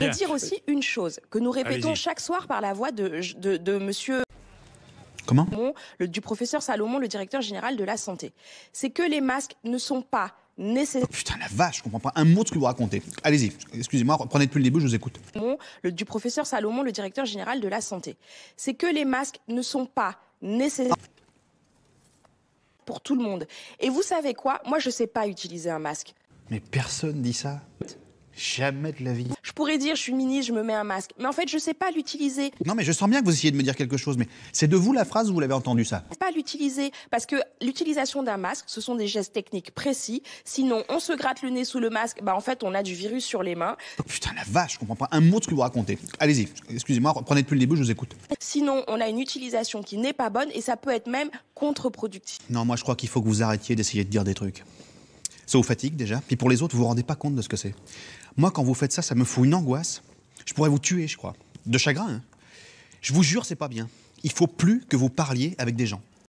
Et dire aussi une chose que nous répétons chaque soir par la voix de, de, monsieur. Comment le, Du professeur Salomon, le directeur général de la santé. C'est que les masques ne sont pas nécessaires. Oh, putain, la vache, je comprends pas un mot de ce que vous racontez. Allez-y, excusez-moi, reprenez depuis le début, je vous écoute. Le, du professeur Salomon, le directeur général de la santé. C'est que les masques ne sont pas nécessaires. pour tout le monde. Et vous savez quoi Moi, je sais pas utiliser un masque. Mais personne dit ça. Jamais de la vie pourrais dire, je suis ministre, je me mets un masque. Mais en fait, je ne sais pas l'utiliser. Non, mais je sens bien que vous essayez de me dire quelque chose, mais c'est de vous la phrase, vous l'avez entendu ça. Pas l'utiliser, parce que l'utilisation d'un masque, ce sont des gestes techniques précis. Sinon, on se gratte le nez sous le masque, bah en fait, on a du virus sur les mains. Oh, putain, la vache, je comprends pas un mot de ce que vous racontez. Allez-y, excusez-moi, reprenez depuis le début, je vous écoute. Sinon, on a une utilisation qui n'est pas bonne et ça peut être même contre-productif. Non, moi, je crois qu'il faut que vous arrêtiez d'essayer de dire des trucs. Ça vous fatigue déjà. Puis pour les autres, vous vous rendez pas compte de ce que c'est. Moi, quand vous faites ça, ça me fout une angoisse. Je pourrais vous tuer, je crois. De chagrin. Hein. Je vous jure, c'est pas bien. Il faut plus que vous parliez avec des gens.